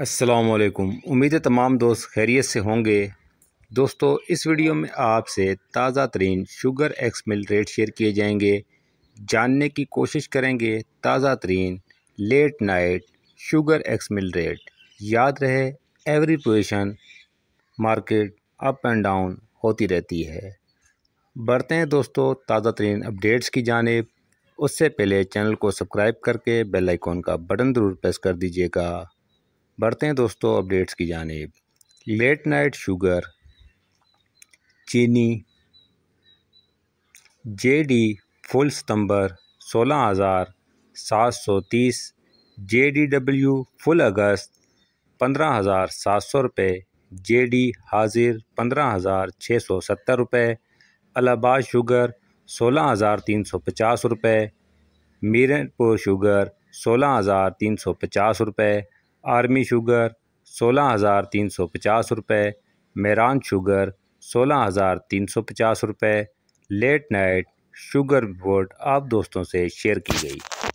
असलकुम उम्मीद है तमाम दोस्त खैरियत से होंगे दोस्तों इस वीडियो में आपसे ताज़ा तरीन sugar ex mill rate share किए जाएंगे जानने की कोशिश करेंगे ताज़ा तरीन late night sugar ex mill rate याद रहे every position market up and down होती रहती है बढ़ते हैं दोस्तों ताज़ा तरीन अपडेट्स की जानब उससे पहले चैनल को सब्सक्राइब करके बेलाइकॉन का बटन ज़रूर प्रेस कर दीजिएगा बढ़ते हैं दोस्तों अपडेट्स की जानेब लेट नाइट शुगर चीनी जे डी फुल सितंबर सोलह हज़ार सात सौ तीस जे डी डब्ल्यू फुल अगस्त पंद्रह हज़ार सात सौ रुपये जे डी हाजिर पंद्रह हज़ार छः सौ सत्तर रुपये अलाहाबाद शुगर सोलह हज़ार तीन सौ पचास रुपये मीरपुर शुगर सोलह हज़ार तीन सौ पचास रुपये आर्मी शुगर सोलह हज़ार तीन सौ पचास रुपये मेरान शुगर सोलह हज़ार तीन सौ पचास रुपये लेट नाइट शुगर रिपोर्ट आप दोस्तों से शेयर की गई